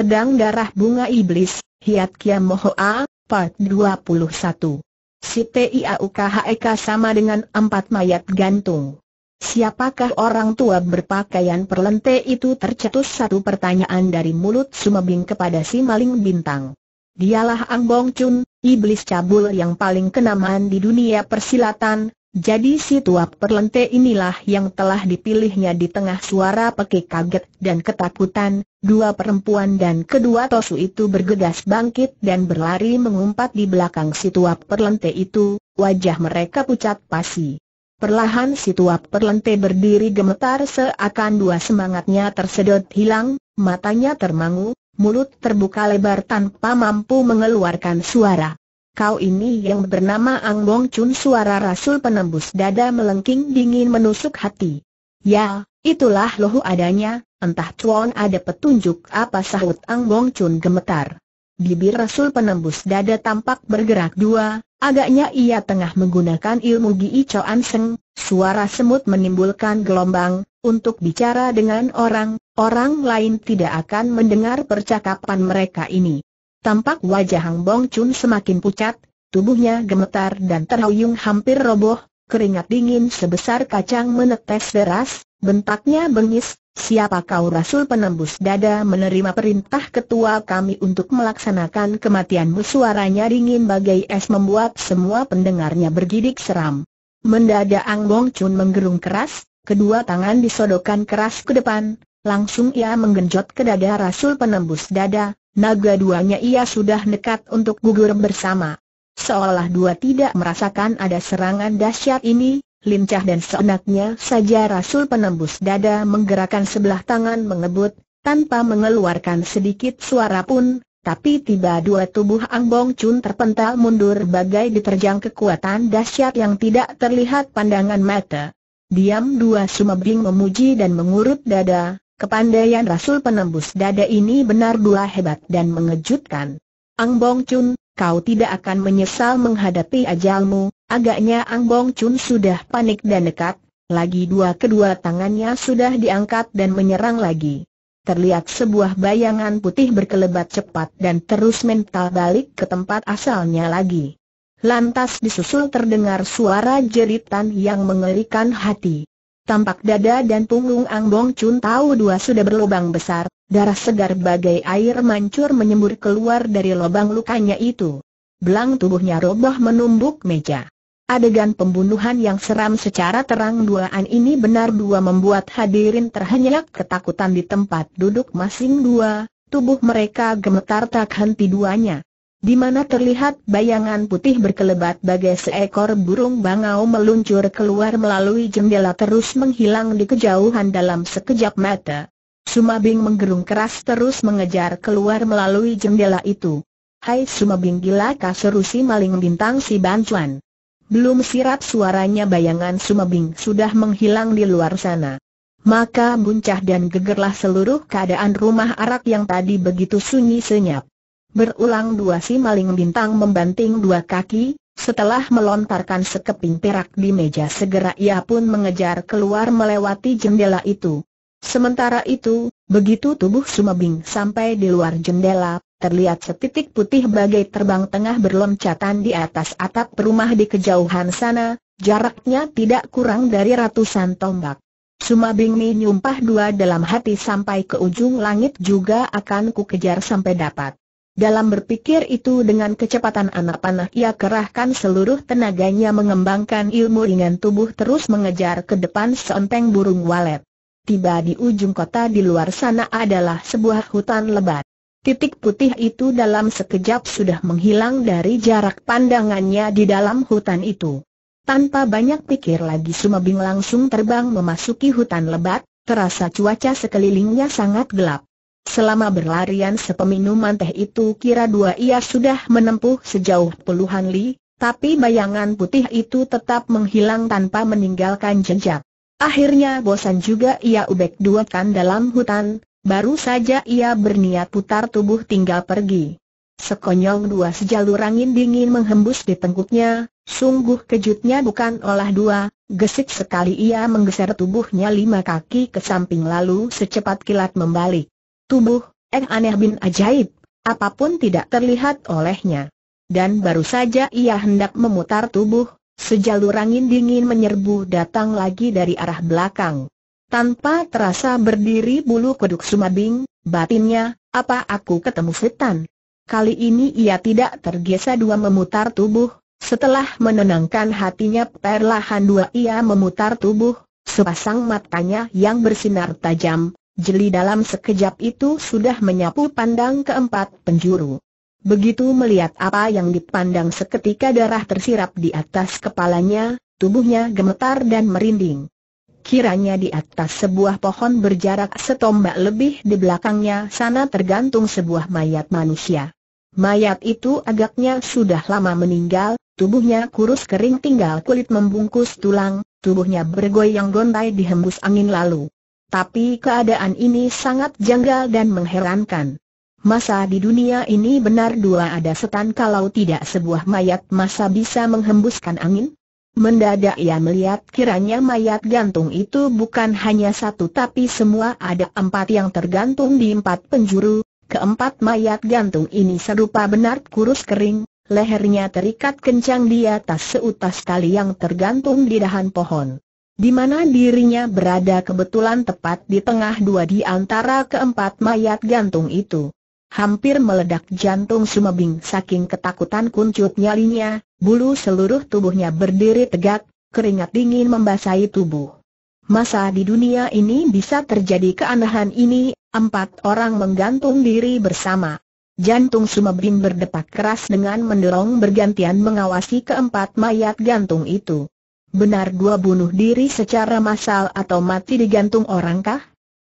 Pedang Darah Bunga Iblis, Hiat Kiam Mohoa, Part 21. Si TIAUKHEK e sama dengan empat mayat gantung. Siapakah orang tua berpakaian perlente itu tercetus satu pertanyaan dari mulut Sumabing kepada si maling bintang. Dialah Ang Bong Chun, iblis cabul yang paling kenamaan di dunia persilatan, jadi si tua perlente inilah yang telah dipilihnya di tengah suara pekik kaget dan ketakutan, dua perempuan dan kedua tosu itu bergegas bangkit dan berlari mengumpat di belakang si tua perlente itu, wajah mereka pucat pasi. Perlahan si tua perlente berdiri gemetar seakan dua semangatnya tersedot hilang, matanya termangu, mulut terbuka lebar tanpa mampu mengeluarkan suara kau ini yang bernama Ang Bong Chun suara Rasul penembus dada melengking dingin menusuk hati. Ya, itulah lohu adanya, entah cuan ada petunjuk apa sahut Ang Bong Chun gemetar. Bibir Rasul penembus dada tampak bergerak dua, agaknya ia tengah menggunakan ilmu Gi Choan Seng, suara semut menimbulkan gelombang, untuk bicara dengan orang, orang lain tidak akan mendengar percakapan mereka ini. Tampak wajah Hang Bong Chun semakin pucat, tubuhnya gemetar dan terhuyung hampir roboh, keringat dingin sebesar kacang menetes deras, bentaknya bengis, siapa kau Rasul penembus dada menerima perintah ketua kami untuk melaksanakan kematianmu suaranya dingin bagai es membuat semua pendengarnya bergidik seram. Mendadak Ang Bong Chun menggerung keras, kedua tangan disodokkan keras ke depan, langsung ia menggenjot ke dada Rasul penembus dada, naga duanya ia sudah nekat untuk gugur bersama. Seolah dua tidak merasakan ada serangan dahsyat ini, lincah dan seenaknya saja Rasul penembus dada menggerakkan sebelah tangan mengebut, tanpa mengeluarkan sedikit suara pun, tapi tiba dua tubuh Ang Bong Chun terpental mundur bagai diterjang kekuatan dahsyat yang tidak terlihat pandangan mata. Diam dua sumebing memuji dan mengurut dada, Kepandaian Rasul penembus dada ini benar-benar hebat dan mengejutkan. Ang Bong Chun, kau tidak akan menyesal menghadapi ajalmu, agaknya Ang Bong Chun sudah panik dan nekat, lagi dua kedua tangannya sudah diangkat dan menyerang lagi. Terlihat sebuah bayangan putih berkelebat cepat dan terus mental balik ke tempat asalnya lagi. Lantas disusul terdengar suara jeritan yang mengerikan hati tampak dada dan punggung Ang Bong Chun tahu dua sudah berlubang besar, darah segar bagai air mancur menyembur keluar dari lubang lukanya itu. Belang tubuhnya roboh menumbuk meja. Adegan pembunuhan yang seram secara terang duaan ini benar dua membuat hadirin terhenyak ketakutan di tempat duduk masing dua, tubuh mereka gemetar tak henti duanya di mana terlihat bayangan putih berkelebat bagai seekor burung bangau meluncur keluar melalui jendela terus menghilang di kejauhan dalam sekejap mata. Sumabing menggerung keras terus mengejar keluar melalui jendela itu. Hai Sumabing gila kaseru si maling bintang si Bancuan. Belum sirap suaranya bayangan Sumabing sudah menghilang di luar sana. Maka buncah dan gegerlah seluruh keadaan rumah arak yang tadi begitu sunyi senyap. Berulang dua si maling bintang membanting dua kaki, setelah melontarkan sekeping perak di meja segera ia pun mengejar keluar melewati jendela itu. Sementara itu, begitu tubuh Sumabing sampai di luar jendela, terlihat setitik putih bagai terbang tengah berloncatan di atas atap rumah di kejauhan sana, jaraknya tidak kurang dari ratusan tombak. Sumabing menyumpah dua dalam hati sampai ke ujung langit juga akan kukejar sampai dapat. Dalam berpikir itu dengan kecepatan anak panah ia kerahkan seluruh tenaganya mengembangkan ilmu ringan tubuh terus mengejar ke depan seonteng burung walet. Tiba di ujung kota di luar sana adalah sebuah hutan lebat. Titik putih itu dalam sekejap sudah menghilang dari jarak pandangannya di dalam hutan itu. Tanpa banyak pikir lagi Sumabing langsung terbang memasuki hutan lebat, terasa cuaca sekelilingnya sangat gelap. Selama berlarian sepeminuman teh itu kira dua ia sudah menempuh sejauh puluhan li, tapi bayangan putih itu tetap menghilang tanpa meninggalkan jejak. Akhirnya bosan juga ia ubek duakan dalam hutan, baru saja ia berniat putar tubuh tinggal pergi. Sekonyong dua sejalur angin dingin menghembus di tengkuknya, sungguh kejutnya bukan olah dua, gesik sekali ia menggeser tubuhnya lima kaki ke samping lalu secepat kilat membalik. Tubuh, eh aneh bin ajaib, apapun tidak terlihat olehnya. Dan baru saja ia hendak memutar tubuh, sejalur angin dingin menyerbu datang lagi dari arah belakang. Tanpa terasa berdiri bulu kuduk Sumabing, batinnya, apa aku ketemu setan? Kali ini ia tidak tergesa dua memutar tubuh, setelah menenangkan hatinya perlahan dua ia memutar tubuh, sepasang matanya yang bersinar tajam, Jeli dalam sekejap itu sudah menyapu pandang keempat penjuru. Begitu melihat apa yang dipandang seketika darah tersirap di atas kepalanya, tubuhnya gemetar dan merinding. Kiranya di atas sebuah pohon berjarak setombak lebih di belakangnya sana tergantung sebuah mayat manusia. Mayat itu agaknya sudah lama meninggal, tubuhnya kurus kering tinggal kulit membungkus tulang, tubuhnya bergoyang gontai dihembus angin lalu tapi keadaan ini sangat janggal dan mengherankan. Masa di dunia ini benar dua ada setan kalau tidak sebuah mayat masa bisa menghembuskan angin? Mendadak ia melihat kiranya mayat gantung itu bukan hanya satu tapi semua ada empat yang tergantung di empat penjuru. Keempat mayat gantung ini serupa benar kurus kering, lehernya terikat kencang di atas seutas tali yang tergantung di dahan pohon di mana dirinya berada kebetulan tepat di tengah dua di antara keempat mayat gantung itu. Hampir meledak jantung Sumebing saking ketakutan kuncut nyalinya, bulu seluruh tubuhnya berdiri tegak, keringat dingin membasahi tubuh. Masa di dunia ini bisa terjadi keanehan ini, empat orang menggantung diri bersama. Jantung Sumebing berdepak keras dengan mendorong bergantian mengawasi keempat mayat gantung itu. Benar dua bunuh diri secara massal atau mati digantung orangkah?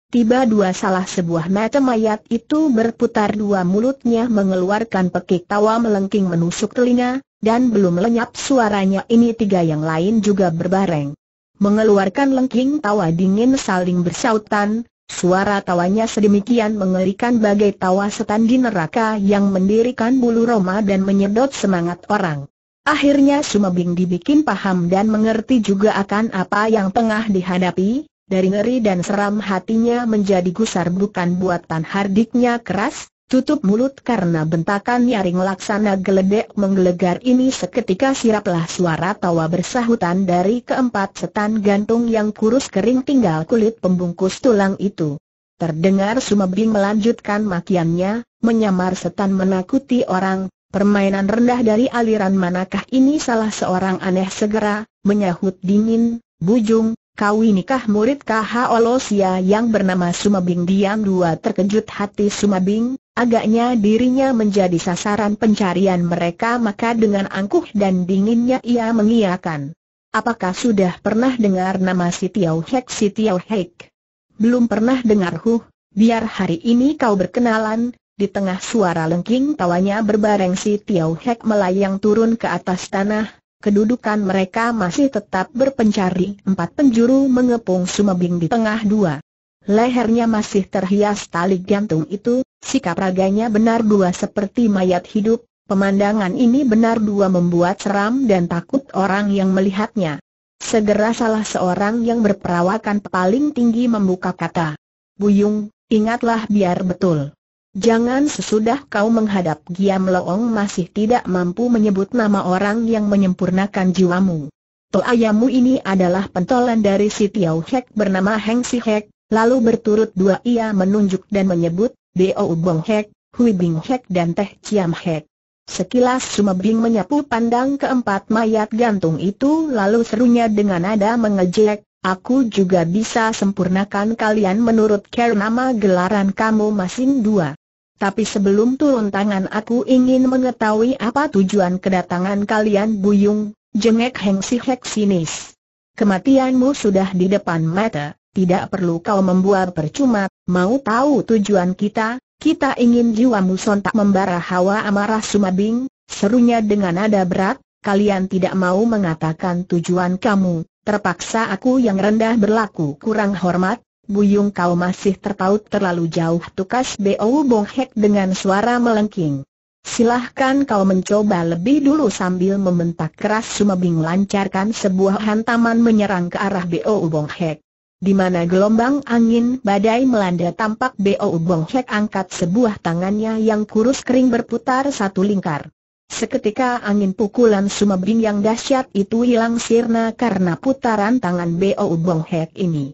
Tiba dua salah sebuah mata mayat itu berputar dua mulutnya mengeluarkan pekik tawa melengking menusuk telinga, dan belum lenyap suaranya ini tiga yang lain juga berbareng. Mengeluarkan lengking tawa dingin saling bersautan, suara tawanya sedemikian mengerikan bagai tawa setan di neraka yang mendirikan bulu roma dan menyedot semangat orang. Akhirnya Sumebing dibikin paham dan mengerti juga akan apa yang tengah dihadapi, dari ngeri dan seram hatinya menjadi gusar bukan buatan hardiknya keras, tutup mulut karena bentakan nyaring laksana geledek menggelegar ini seketika siraplah suara tawa bersahutan dari keempat setan gantung yang kurus kering tinggal kulit pembungkus tulang itu. Terdengar Sumebing melanjutkan makiannya, menyamar setan menakuti orang, Permainan rendah dari aliran manakah ini salah seorang aneh segera, menyahut dingin, bujung, kau inikah murid KH Olosia yang bernama Sumabing Diam dua terkejut hati Sumabing, agaknya dirinya menjadi sasaran pencarian mereka maka dengan angkuh dan dinginnya ia mengiakan. Apakah sudah pernah dengar nama si Tiau Hek si Tiau Hek? Belum pernah dengar huh, biar hari ini kau berkenalan, di tengah suara lengking tawanya berbareng si Tiau Hek melayang turun ke atas tanah, kedudukan mereka masih tetap berpencari empat penjuru mengepung Sumebing di tengah dua. Lehernya masih terhias tali gantung itu, sikap raganya benar dua seperti mayat hidup, pemandangan ini benar dua membuat seram dan takut orang yang melihatnya. Segera salah seorang yang berperawakan paling tinggi membuka kata. Buyung, ingatlah biar betul. Jangan sesudah kau menghadap Giam Loong masih tidak mampu menyebut nama orang yang menyempurnakan jiwamu. Toayamu ini adalah pentolan dari si Tiau Hek bernama Heng Si Hek, lalu berturut dua ia menunjuk dan menyebut, Deo Bong Hek, Hui Bing Hek dan Teh Ciam Hek. Sekilas Sumabing menyapu pandang keempat mayat gantung itu lalu serunya dengan nada mengejek, Aku juga bisa sempurnakan kalian menurut care nama gelaran kamu masing dua. Tapi sebelum turun tangan aku ingin mengetahui apa tujuan kedatangan kalian Buyung, jengek Heng Si Hek sinis. Kematianmu sudah di depan mata, tidak perlu kau membuat percuma, mau tahu tujuan kita, kita ingin jiwamu sontak membara hawa amarah sumabing, serunya dengan nada berat, kalian tidak mau mengatakan tujuan kamu, terpaksa aku yang rendah berlaku kurang hormat, Buyung kau masih terpaut terlalu jauh tukas Bo Bonghek dengan suara melengking. Silahkan kau mencoba lebih dulu sambil membentak keras Sumabing lancarkan sebuah hantaman menyerang ke arah Bo Bonghek. Di mana gelombang angin badai melanda tampak Bo Bonghek angkat sebuah tangannya yang kurus kering berputar satu lingkar. Seketika angin pukulan Sumabing yang dahsyat itu hilang sirna karena putaran tangan Bo Bonghek ini.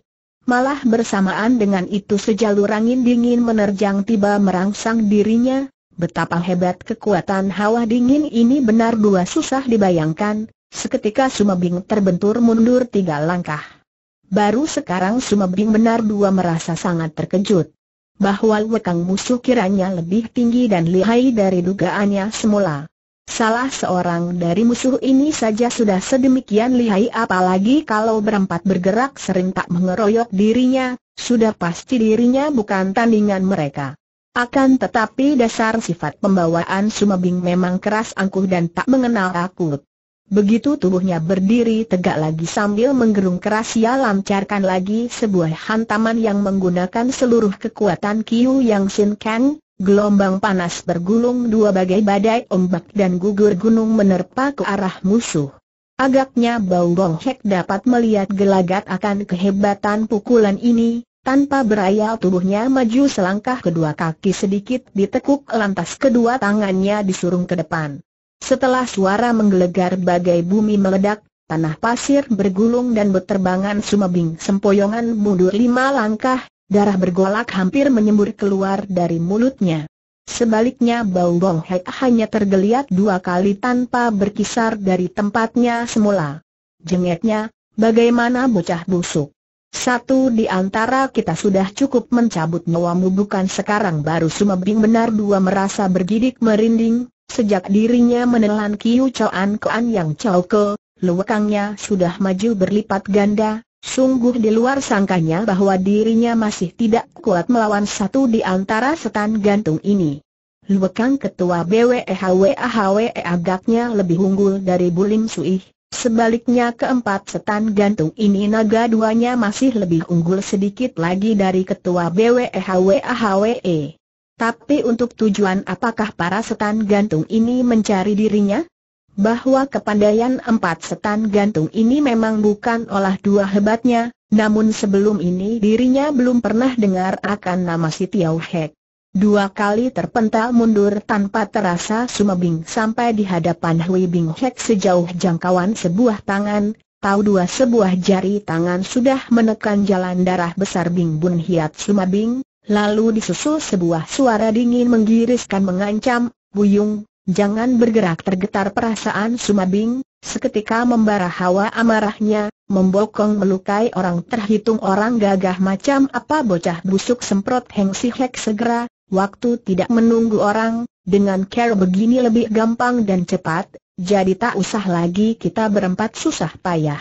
Malah bersamaan dengan itu sejalur angin dingin menerjang tiba merangsang dirinya, betapa hebat kekuatan hawa dingin ini benar dua susah dibayangkan, seketika Sumabing terbentur mundur tiga langkah. Baru sekarang Sumabing benar dua merasa sangat terkejut. Bahwa wekang musuh kiranya lebih tinggi dan lihai dari dugaannya semula. Salah seorang dari musuh ini saja sudah sedemikian lihai apalagi kalau berempat bergerak sering tak mengeroyok dirinya, sudah pasti dirinya bukan tandingan mereka. Akan tetapi dasar sifat pembawaan Sumabing memang keras angkuh dan tak mengenal takut. Begitu tubuhnya berdiri tegak lagi sambil menggerung keras ia lancarkan lagi sebuah hantaman yang menggunakan seluruh kekuatan Kiu Yang Sin Kang, Gelombang panas bergulung dua bagai badai ombak dan gugur gunung menerpa ke arah musuh. Agaknya Bau Bong Hek dapat melihat gelagat akan kehebatan pukulan ini, tanpa berayal tubuhnya maju selangkah kedua kaki sedikit ditekuk lantas kedua tangannya disurung ke depan. Setelah suara menggelegar bagai bumi meledak, tanah pasir bergulung dan berterbangan sumebing sempoyongan mundur lima langkah, Darah bergolak hampir menyembur keluar dari mulutnya. Sebaliknya bau Bong Hek hanya tergeliat dua kali tanpa berkisar dari tempatnya semula. Jengeknya, bagaimana bocah busuk. Satu di antara kita sudah cukup mencabut nyawamu bukan sekarang baru sumebing benar dua merasa bergidik merinding, sejak dirinya menelan Kiu coan Koan yang Chow Ke, lewekangnya sudah maju berlipat ganda, Sungguh di luar sangkanya bahwa dirinya masih tidak kuat melawan satu di antara setan gantung ini. Luekang ketua BWEHWAHWE e agaknya lebih unggul dari Bulim Suih. Sebaliknya keempat setan gantung ini naga duanya masih lebih unggul sedikit lagi dari ketua BWEHWAHWE. E. Tapi untuk tujuan apakah para setan gantung ini mencari dirinya? bahwa kepandaian empat setan gantung ini memang bukan olah dua hebatnya, namun sebelum ini dirinya belum pernah dengar akan nama si Tiau Hek. Dua kali terpental mundur tanpa terasa sumabing sampai di hadapan Hui Bing Hek sejauh jangkauan sebuah tangan, tahu dua sebuah jari tangan sudah menekan jalan darah besar Bing Bun Hiat Sumabing, lalu disusul sebuah suara dingin menggiriskan mengancam, Buyung, Jangan bergerak tergetar perasaan Sumabing, seketika membara hawa amarahnya, membokong melukai orang terhitung orang gagah macam apa bocah busuk semprot Heng Si Hek segera, waktu tidak menunggu orang, dengan care begini lebih gampang dan cepat, jadi tak usah lagi kita berempat susah payah.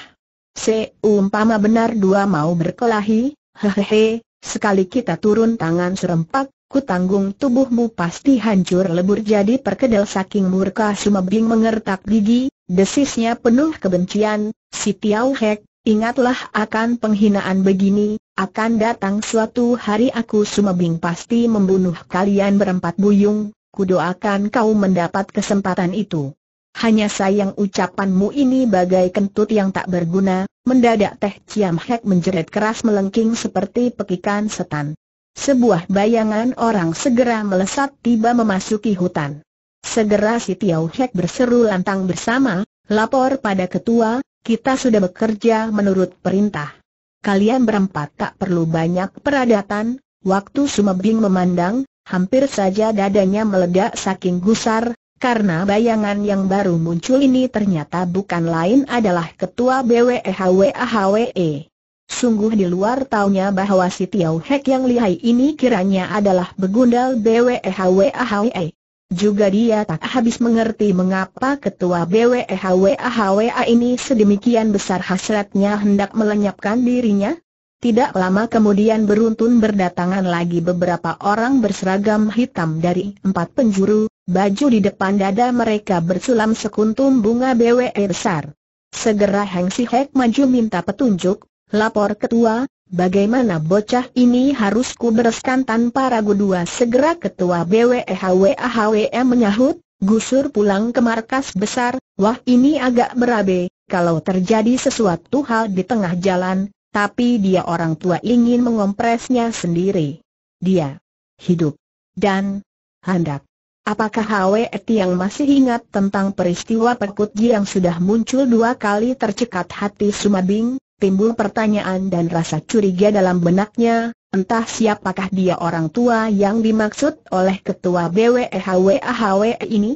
Seumpama benar dua mau berkelahi, hehehe, sekali kita turun tangan serempak, Kutanggung tubuhmu pasti hancur lebur jadi perkedel saking murka Sumebing mengertak gigi, desisnya penuh kebencian, si Tiau Hek, ingatlah akan penghinaan begini, akan datang suatu hari aku Sumebing pasti membunuh kalian berempat buyung, kudoakan kau mendapat kesempatan itu. Hanya sayang ucapanmu ini bagai kentut yang tak berguna, mendadak Teh Ciam Hek menjerit keras melengking seperti pekikan setan. Sebuah bayangan orang segera melesat tiba memasuki hutan. Segera si Tiau Hek berseru lantang bersama, lapor pada ketua, kita sudah bekerja menurut perintah. Kalian berempat tak perlu banyak peradatan, waktu Sumebing memandang, hampir saja dadanya meledak saking gusar, karena bayangan yang baru muncul ini ternyata bukan lain adalah ketua BWEHWAHWE. Sungguh di luar taunya bahwa si Tiau Hek yang lihai ini kiranya adalah begundal BWEHWAHWE. E e Juga dia tak habis mengerti mengapa ketua BWEHWAHWA e ini sedemikian besar hasratnya hendak melenyapkan dirinya. Tidak lama kemudian beruntun berdatangan lagi beberapa orang berseragam hitam dari empat penjuru, baju di depan dada mereka bersulam sekuntum bunga BWE besar. Segera Heng Si Hek maju minta petunjuk, Lapor ketua, bagaimana bocah ini harus kubereskan tanpa ragu dua segera ketua BWEHWAHWM menyahut, gusur pulang ke markas besar, wah ini agak berabe, kalau terjadi sesuatu hal di tengah jalan, tapi dia orang tua ingin mengompresnya sendiri. Dia hidup dan hendak. Apakah Hwe yang masih ingat tentang peristiwa perkut yang sudah muncul dua kali tercekat hati Sumabing? timbul pertanyaan dan rasa curiga dalam benaknya, entah siapakah dia orang tua yang dimaksud oleh ketua BWEHWAHW e e ini?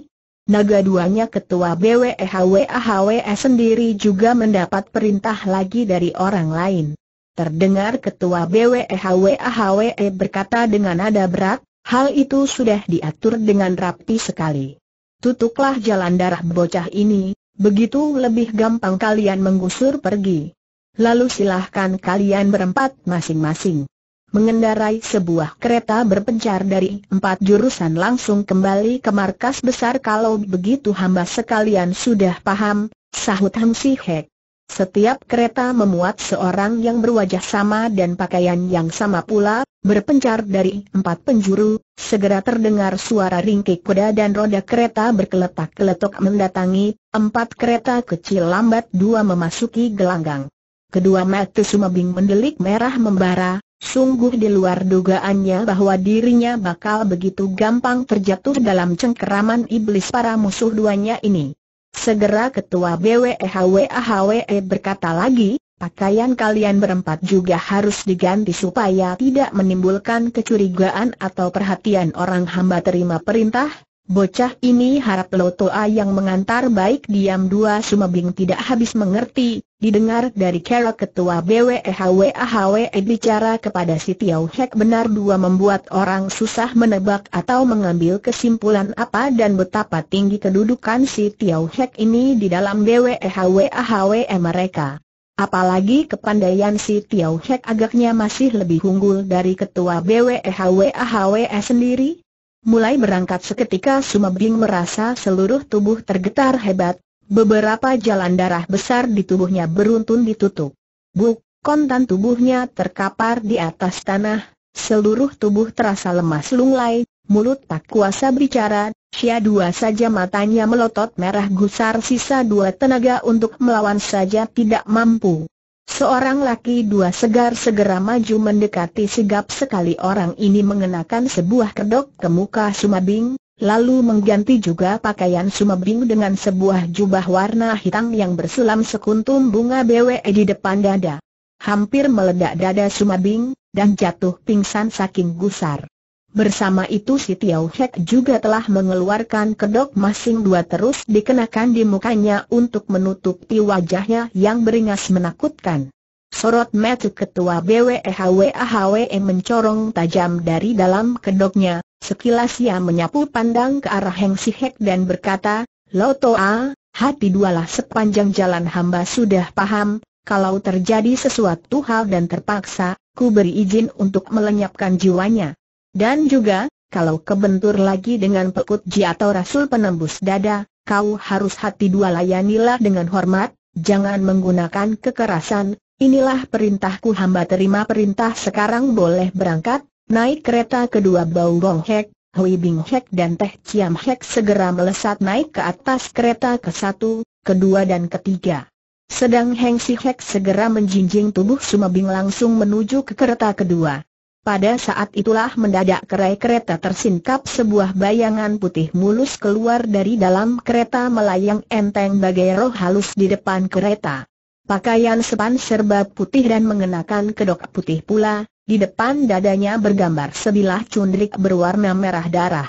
Naga duanya ketua BWEHWAHW e sendiri juga mendapat perintah lagi dari orang lain. Terdengar ketua BWEHWAHW berkata dengan nada berat, hal itu sudah diatur dengan rapi sekali. Tutuklah jalan darah bocah ini, begitu lebih gampang kalian menggusur pergi lalu silahkan kalian berempat masing-masing. Mengendarai sebuah kereta berpencar dari empat jurusan langsung kembali ke markas besar kalau begitu hamba sekalian sudah paham, sahut Hang Si Hek. Setiap kereta memuat seorang yang berwajah sama dan pakaian yang sama pula, berpencar dari empat penjuru, segera terdengar suara ringkik kuda dan roda kereta berkeletak-keletok mendatangi, empat kereta kecil lambat dua memasuki gelanggang. Kedua mata Sumabing mendelik merah membara, sungguh di luar dugaannya bahwa dirinya bakal begitu gampang terjatuh dalam cengkeraman iblis para musuh duanya ini. Segera ketua BWEHWAHWE berkata lagi, pakaian kalian berempat juga harus diganti supaya tidak menimbulkan kecurigaan atau perhatian orang hamba terima perintah, Bocah ini harap Lotoa yang mengantar baik diam dua sumabing tidak habis mengerti, didengar dari Kera Ketua BWEHWAHWE bicara kepada si Tiau Hek benar dua membuat orang susah menebak atau mengambil kesimpulan apa dan betapa tinggi kedudukan si Tiau Hek ini di dalam BWEHWAHWE mereka. Apalagi kepandaian si Tiau Hek agaknya masih lebih unggul dari Ketua BWEHWAHWE sendiri, mulai berangkat seketika Sumabing merasa seluruh tubuh tergetar hebat, beberapa jalan darah besar di tubuhnya beruntun ditutup. Buk, kontan tubuhnya terkapar di atas tanah, seluruh tubuh terasa lemas lunglai, mulut tak kuasa bicara. Sia dua saja matanya melotot merah gusar sisa dua tenaga untuk melawan saja tidak mampu. Seorang laki dua segar segera maju mendekati sigap sekali orang ini mengenakan sebuah kedok ke muka Sumabing, lalu mengganti juga pakaian Sumabing dengan sebuah jubah warna hitam yang bersulam sekuntum bunga BWE di depan dada. Hampir meledak dada Sumabing, dan jatuh pingsan saking gusar. Bersama itu si Tiau Hek juga telah mengeluarkan kedok masing dua terus dikenakan di mukanya untuk menutupi wajahnya yang beringas menakutkan. Sorot metu ketua BWEHWAHWE e mencorong tajam dari dalam kedoknya, sekilas ia menyapu pandang ke arah Heng Si Hek dan berkata, Lo Toa, hati dualah sepanjang jalan hamba sudah paham, kalau terjadi sesuatu hal dan terpaksa, ku beri izin untuk melenyapkan jiwanya. Dan juga, kalau kebentur lagi dengan pekut ji atau rasul penembus dada, kau harus hati dua layanilah dengan hormat, jangan menggunakan kekerasan, inilah perintahku hamba terima perintah sekarang boleh berangkat, naik kereta kedua Bau Bong Hek, Hui Bing Hek dan Teh Ciam Hek segera melesat naik ke atas kereta ke satu, kedua dan ketiga. Sedang Heng Si Hek segera menjinjing tubuh Sumabing langsung menuju ke kereta kedua. Pada saat itulah mendadak kerai kereta tersingkap sebuah bayangan putih mulus keluar dari dalam kereta melayang enteng bagai roh halus di depan kereta. Pakaian sepan serba putih dan mengenakan kedok putih pula, di depan dadanya bergambar sebilah cundrik berwarna merah darah.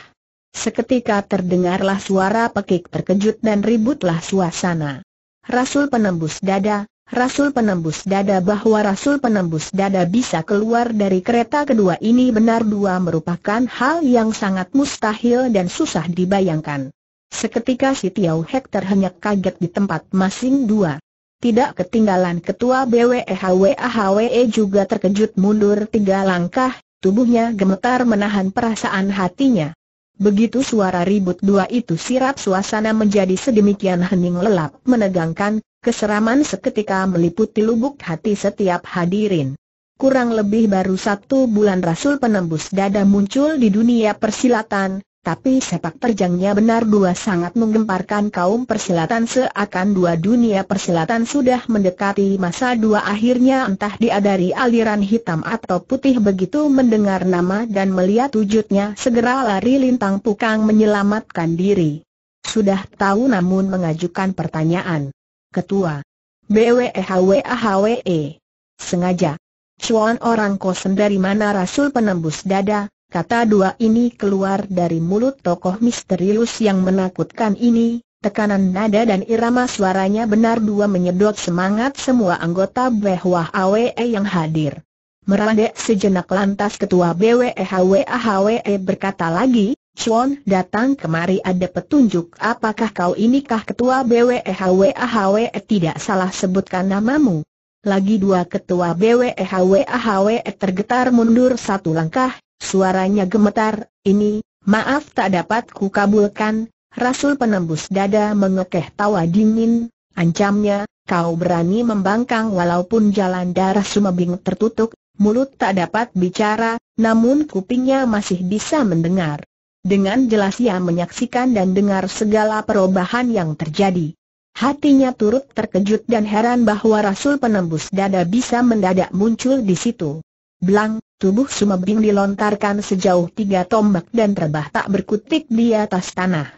Seketika terdengarlah suara pekik terkejut dan ributlah suasana. Rasul penembus dada, Rasul penembus dada bahwa Rasul penembus dada bisa keluar dari kereta kedua ini benar dua merupakan hal yang sangat mustahil dan susah dibayangkan. Seketika si Tiau Hek terhenyak kaget di tempat masing dua. Tidak ketinggalan ketua BWEHWAHWE e juga terkejut mundur tiga langkah, tubuhnya gemetar menahan perasaan hatinya. Begitu suara ribut dua itu sirap suasana menjadi sedemikian hening lelap menegangkan, Keseraman seketika meliputi lubuk hati setiap hadirin. Kurang lebih baru satu bulan Rasul penembus dada muncul di dunia persilatan, tapi sepak terjangnya benar dua sangat menggemparkan kaum persilatan seakan dua dunia persilatan sudah mendekati masa dua akhirnya entah diadari aliran hitam atau putih begitu mendengar nama dan melihat wujudnya segera lari lintang pukang menyelamatkan diri. Sudah tahu namun mengajukan pertanyaan. Ketua. BWEHWAHWE. E. Sengaja. Cuan orang kosem dari mana Rasul penembus dada, kata dua ini keluar dari mulut tokoh misterius yang menakutkan ini, tekanan nada dan irama suaranya benar dua menyedot semangat semua anggota Behwah e yang hadir. Merandek sejenak lantas ketua BWEHWAHWE e berkata lagi, Chuan datang kemari ada petunjuk apakah kau inikah ketua BWEHWAHWE e e? tidak salah sebutkan namamu. Lagi dua ketua BWEHWAHWE e tergetar mundur satu langkah, suaranya gemetar, ini, maaf tak dapat kabulkan. Rasul penembus dada mengekeh tawa dingin, ancamnya, kau berani membangkang walaupun jalan darah sumabing tertutup, mulut tak dapat bicara, namun kupingnya masih bisa mendengar. Dengan jelas ia menyaksikan dan dengar segala perubahan yang terjadi. Hatinya turut terkejut dan heran bahwa Rasul penembus dada bisa mendadak muncul di situ. Blang, tubuh Sumebing dilontarkan sejauh tiga tombak dan tak berkutik di atas tanah.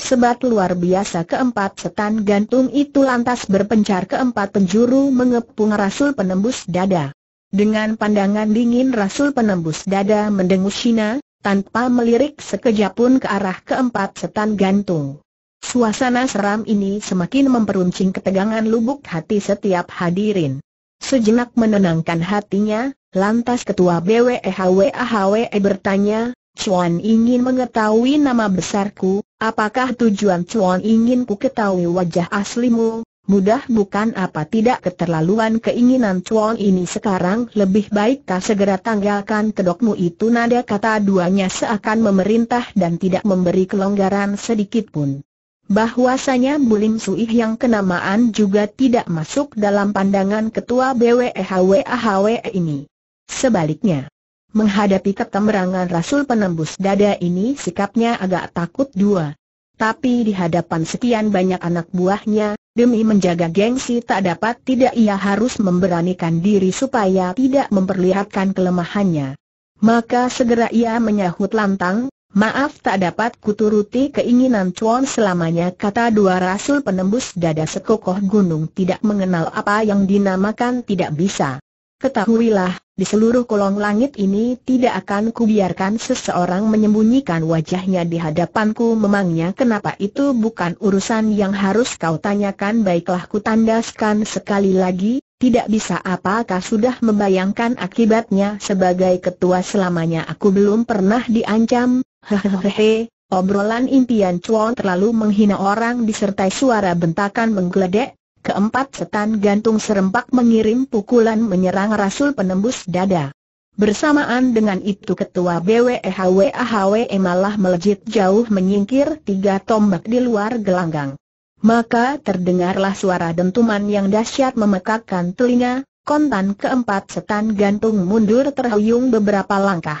Sebat luar biasa keempat setan gantung itu lantas berpencar keempat penjuru mengepung Rasul penembus dada. Dengan pandangan dingin Rasul penembus dada mendengus Shina, tanpa melirik sekejap pun ke arah keempat setan gantung. Suasana seram ini semakin memperuncing ketegangan lubuk hati setiap hadirin. Sejenak menenangkan hatinya, lantas ketua BWEHWAHWE e bertanya, Chuan ingin mengetahui nama besarku, apakah tujuan Chuan ingin ku ketahui wajah aslimu, Mudah bukan apa tidak keterlaluan keinginan Chuan ini sekarang lebih baik tak segera tanggalkan kedokmu itu nada kata duanya seakan memerintah dan tidak memberi kelonggaran sedikit pun. Bahwasanya Bulim Suih yang kenamaan juga tidak masuk dalam pandangan ketua BWEHWAHW ini. Sebaliknya. Menghadapi ketemerangan Rasul penembus dada ini sikapnya agak takut dua. Tapi di hadapan sekian banyak anak buahnya, Demi menjaga gengsi tak dapat tidak ia harus memberanikan diri supaya tidak memperlihatkan kelemahannya. Maka segera ia menyahut lantang, maaf tak dapat kuturuti keinginan cuan selamanya kata dua rasul penembus dada sekokoh gunung tidak mengenal apa yang dinamakan tidak bisa. Ketahuilah, di seluruh kolong langit ini tidak akan kubiarkan seseorang menyembunyikan wajahnya di hadapanku memangnya kenapa itu bukan urusan yang harus kau tanyakan baiklah kutandaskan sekali lagi, tidak bisa apakah sudah membayangkan akibatnya sebagai ketua selamanya aku belum pernah diancam, hehehe, Obrolan impian Chuan terlalu menghina orang disertai suara bentakan menggeledek, Keempat setan gantung serempak mengirim pukulan menyerang Rasul penembus dada. Bersamaan dengan itu ketua BWEHWAHWE malah melejit jauh menyingkir tiga tombak di luar gelanggang. Maka terdengarlah suara dentuman yang dahsyat memekakkan telinga, kontan keempat setan gantung mundur terhuyung beberapa langkah.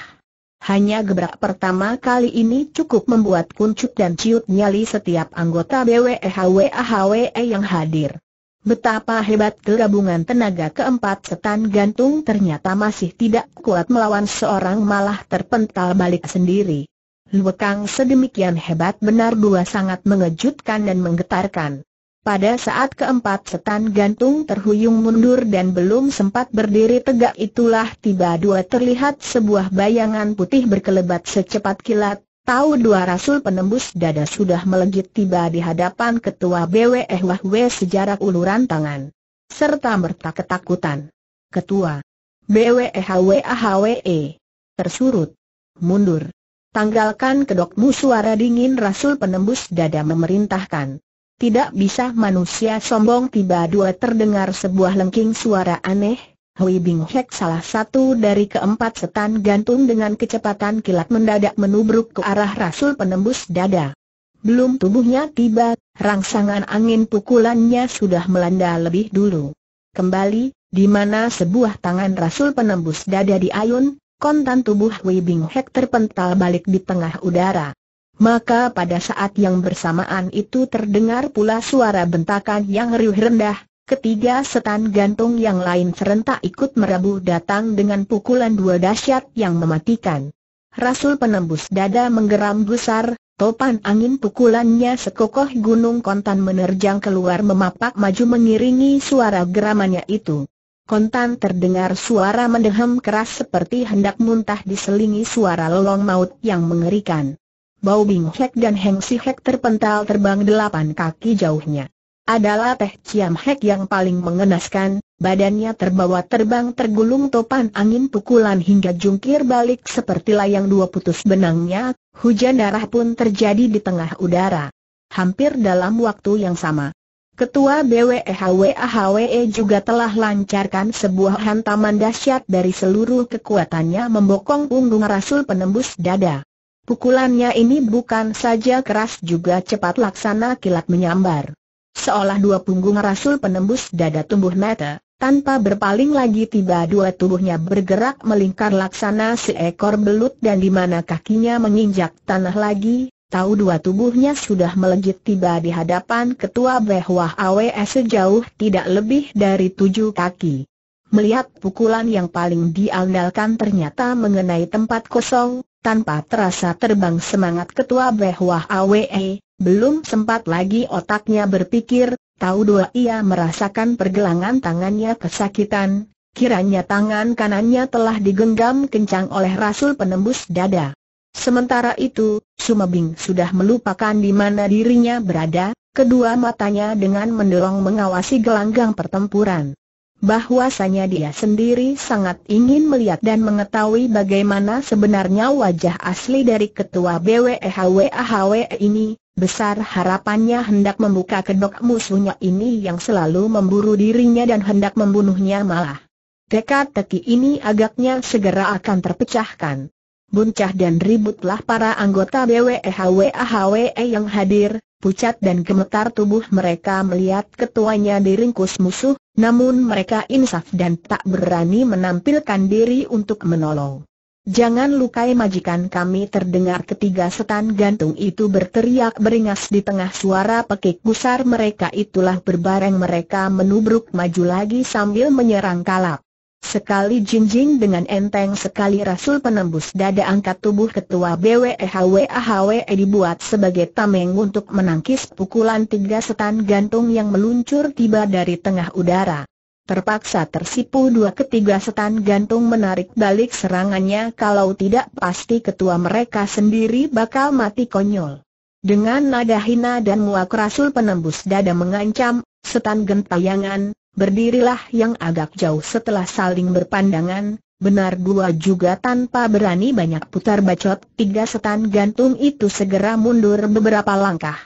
Hanya gebrak pertama kali ini cukup membuat kuncup dan ciut nyali setiap anggota BWEHWAHWE yang hadir. Betapa hebat gabungan tenaga keempat setan gantung ternyata masih tidak kuat melawan seorang malah terpental balik sendiri. Luekang sedemikian hebat benar dua sangat mengejutkan dan menggetarkan. Pada saat keempat setan gantung terhuyung mundur dan belum sempat berdiri tegak itulah tiba dua terlihat sebuah bayangan putih berkelebat secepat kilat, Tahu dua rasul penembus dada sudah melegit tiba di hadapan ketua BWE Wahwe sejarak uluran tangan. Serta merta ketakutan. Ketua BWE tersurut. Mundur. Tanggalkan kedokmu suara dingin rasul penembus dada memerintahkan. Tidak bisa manusia sombong tiba dua terdengar sebuah lengking suara aneh, Hui Bing Hek salah satu dari keempat setan gantung dengan kecepatan kilat mendadak menubruk ke arah rasul penembus dada. Belum tubuhnya tiba, rangsangan angin pukulannya sudah melanda lebih dulu. Kembali, di mana sebuah tangan rasul penembus dada diayun, kontan tubuh Hui Bing Hek terpental balik di tengah udara. Maka pada saat yang bersamaan itu terdengar pula suara bentakan yang riuh rendah, Ketiga setan gantung yang lain serentak ikut merabu datang dengan pukulan dua dahsyat yang mematikan. Rasul penembus dada menggeram besar, topan angin pukulannya sekokoh gunung kontan menerjang keluar memapak maju mengiringi suara geramannya itu. Kontan terdengar suara mendehem keras seperti hendak muntah diselingi suara lelong maut yang mengerikan. Bau Bing Hek dan Heng Si Hek terpental terbang delapan kaki jauhnya adalah Teh Ciam Hek yang paling mengenaskan, badannya terbawa terbang tergulung topan angin pukulan hingga jungkir balik seperti layang dua putus benangnya, hujan darah pun terjadi di tengah udara. Hampir dalam waktu yang sama. Ketua BWEHWAHWE juga telah lancarkan sebuah hantaman dahsyat dari seluruh kekuatannya membokong punggung Rasul penembus dada. Pukulannya ini bukan saja keras juga cepat laksana kilat menyambar. Seolah dua punggung rasul penembus dada tumbuh mata, tanpa berpaling lagi tiba dua tubuhnya bergerak melingkar laksana seekor belut dan di mana kakinya menginjak tanah lagi, tahu dua tubuhnya sudah melejit tiba di hadapan ketua Behwah Awe sejauh tidak lebih dari tujuh kaki. Melihat pukulan yang paling diandalkan ternyata mengenai tempat kosong, tanpa terasa terbang semangat ketua Behwah Awe, belum sempat lagi otaknya berpikir, tahu dua ia merasakan pergelangan tangannya kesakitan, kiranya tangan kanannya telah digenggam kencang oleh rasul penembus dada. Sementara itu, Sumabing sudah melupakan di mana dirinya berada, kedua matanya dengan mendorong mengawasi gelanggang pertempuran. Bahwasanya dia sendiri sangat ingin melihat dan mengetahui bagaimana sebenarnya wajah asli dari ketua BWEHWAHW e e ini, Besar harapannya hendak membuka kedok musuhnya ini yang selalu memburu dirinya dan hendak membunuhnya malah. Tekad teki ini agaknya segera akan terpecahkan. Buncah dan ributlah para anggota BWEHWAHWE yang hadir, pucat dan gemetar tubuh mereka melihat ketuanya diringkus musuh, namun mereka insaf dan tak berani menampilkan diri untuk menolong. Jangan lukai majikan kami terdengar ketiga setan gantung itu berteriak beringas di tengah suara pekik gusar mereka itulah berbareng mereka menubruk maju lagi sambil menyerang kalap. Sekali jinjing dengan enteng sekali rasul penembus dada angkat tubuh ketua BWEHWAHWE e dibuat sebagai tameng untuk menangkis pukulan tiga setan gantung yang meluncur tiba dari tengah udara terpaksa tersipu dua ketiga setan gantung menarik balik serangannya kalau tidak pasti ketua mereka sendiri bakal mati konyol. Dengan nada hina dan muak rasul penembus dada mengancam, setan gentayangan, berdirilah yang agak jauh setelah saling berpandangan, benar dua juga tanpa berani banyak putar bacot, tiga setan gantung itu segera mundur beberapa langkah.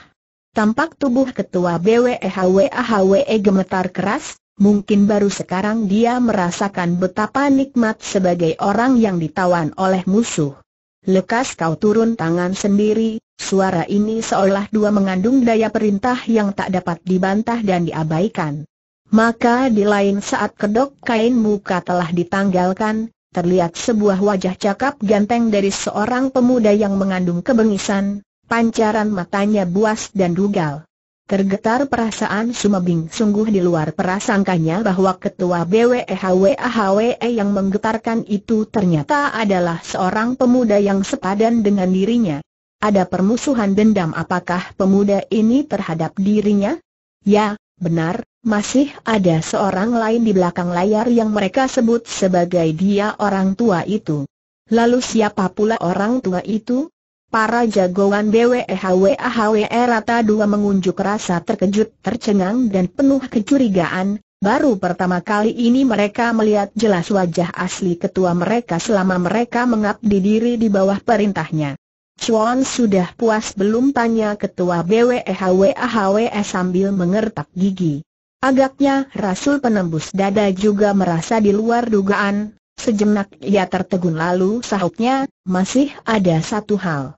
Tampak tubuh ketua BWEHWAHWE e gemetar keras, Mungkin baru sekarang dia merasakan betapa nikmat sebagai orang yang ditawan oleh musuh. Lekas kau turun tangan sendiri, suara ini seolah dua mengandung daya perintah yang tak dapat dibantah dan diabaikan. Maka di lain saat kedok kain muka telah ditanggalkan, terlihat sebuah wajah cakap ganteng dari seorang pemuda yang mengandung kebengisan, pancaran matanya buas dan dugal. Tergetar perasaan Sumabing sungguh di luar perasangkanya bahwa ketua BWEHWAHWE e yang menggetarkan itu ternyata adalah seorang pemuda yang sepadan dengan dirinya. Ada permusuhan dendam apakah pemuda ini terhadap dirinya? Ya, benar, masih ada seorang lain di belakang layar yang mereka sebut sebagai dia orang tua itu. Lalu siapa pula orang tua itu? Para jagoan BWEHWAHWE rata dua mengunjuk rasa terkejut, tercengang dan penuh kecurigaan, baru pertama kali ini mereka melihat jelas wajah asli ketua mereka selama mereka mengabdi diri di bawah perintahnya. Chuan sudah puas belum tanya ketua BWEHWAHWE sambil mengertak gigi. Agaknya Rasul penembus dada juga merasa di luar dugaan, Sejenak ia tertegun lalu sahutnya, masih ada satu hal.